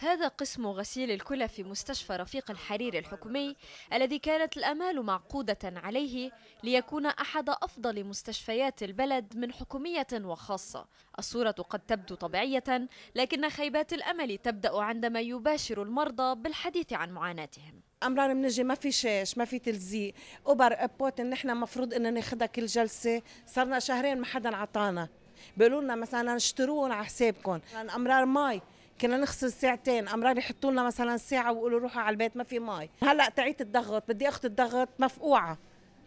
هذا قسم غسيل الكلى في مستشفى رفيق الحرير الحكومي الذي كانت الأمال معقودة عليه ليكون أحد أفضل مستشفيات البلد من حكومية وخاصة الصورة قد تبدو طبيعية لكن خيبات الأمل تبدأ عندما يباشر المرضى بالحديث عن معاناتهم امرار بنجي ما في شاش ما في تلزيق اوبر ابوت نحن مفروض انه ناخذها كل جلسه صرنا شهرين ما حدا عطانا بيقولوا لنا مثلا اشتروهم على حسابكم يعني امرار مي كنا نغسل ساعتين امرار يحطوا لنا مثلا ساعه ويقولوا روحوا على البيت ما في مي هلا تعيت الضغط بدي اخذ الضغط مفقوعه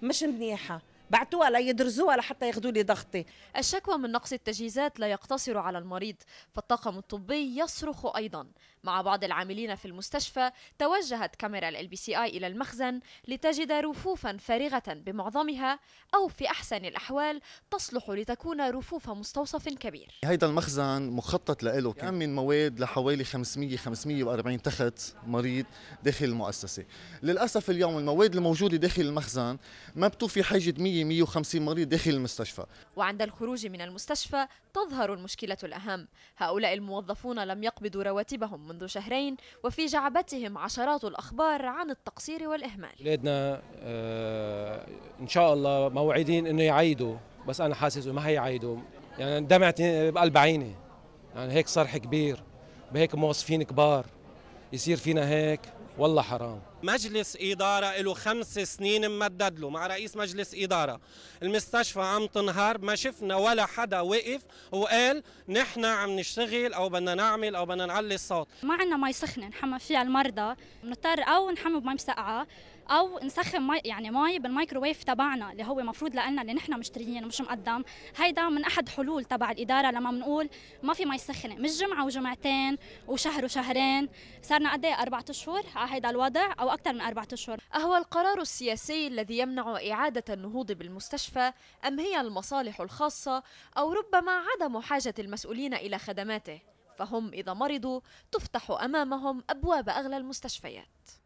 مش منيحه بعتوها ليدرزوها لحتى ياخذوا لي ضغطي الشكوى من نقص التجهيزات لا يقتصر على المريض فالطاقم الطبي يصرخ أيضا مع بعض العاملين في المستشفى توجهت كاميرا ال بي سي اي إلى المخزن لتجد رفوفا فارغة بمعظمها أو في أحسن الأحوال تصلح لتكون رفوف مستوصف كبير هيدا المخزن مخطط له من مواد لحوالي 500 540 تخت مريض داخل المؤسسة للأسف اليوم المواد الموجودة داخل المخزن ما بتوفي حاجة 100 150 مريض داخل المستشفى وعند الخروج من المستشفى تظهر المشكلة الأهم هؤلاء الموظفون لم يقبضوا رواتبهم منذ شهرين وفي جعبتهم عشرات الأخبار عن التقصير والإهمال أولادنا آه إن شاء الله موعدين إنه يعيدوا بس أنا حاسس ما هيعيدوا يعني دمعت بقلب عيني يعني هيك صرح كبير بهيك موظفين كبار يصير فينا هيك والله حرام مجلس إدارة له خمس سنين ممدد له مع رئيس مجلس إدارة المستشفى عم تنهار ما شفنا ولا حدا وقف وقال نحن عم نشتغل أو بدنا نعمل أو بدنا نعلي الصوت ما عندنا ماء سخنة نحمى فيها المرضى نضطر أو نحمى بمي مسقعة او نسخن مي يعني مي بالميكروويف تبعنا اللي هو مفروض لنا اللي نحن مشتريين مش مقدم هيدا من احد حلول تبع الاداره لما بنقول ما في مي سخنه مش جمعه وجمعتين وشهر وشهرين صارنا قد ايه اربع اشهر على هيدا الوضع او أكثر من أربعة أشهر أهو القرار السياسي الذي يمنع إعادة النهوض بالمستشفى أم هي المصالح الخاصة أو ربما عدم حاجة المسؤولين إلى خدماته فهم إذا مرضوا تفتح أمامهم أبواب أغلى المستشفيات